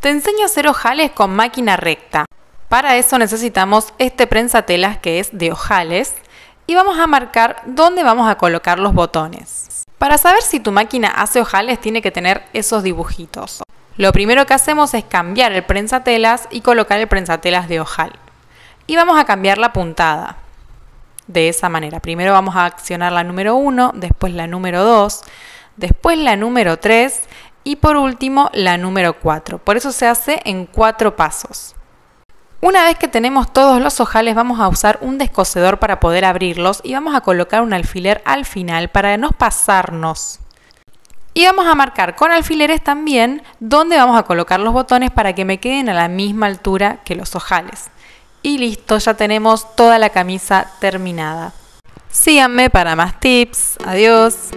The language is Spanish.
Te enseño a hacer ojales con máquina recta. Para eso necesitamos este prensatelas que es de ojales y vamos a marcar dónde vamos a colocar los botones. Para saber si tu máquina hace ojales tiene que tener esos dibujitos. Lo primero que hacemos es cambiar el prensatelas y colocar el prensatelas de ojal. Y vamos a cambiar la puntada. De esa manera, primero vamos a accionar la número 1, después la número 2, después la número 3 y por último, la número 4. Por eso se hace en cuatro pasos. Una vez que tenemos todos los ojales vamos a usar un descocedor para poder abrirlos y vamos a colocar un alfiler al final para no pasarnos. Y vamos a marcar con alfileres también dónde vamos a colocar los botones para que me queden a la misma altura que los ojales. Y listo, ya tenemos toda la camisa terminada. Síganme para más tips. Adiós.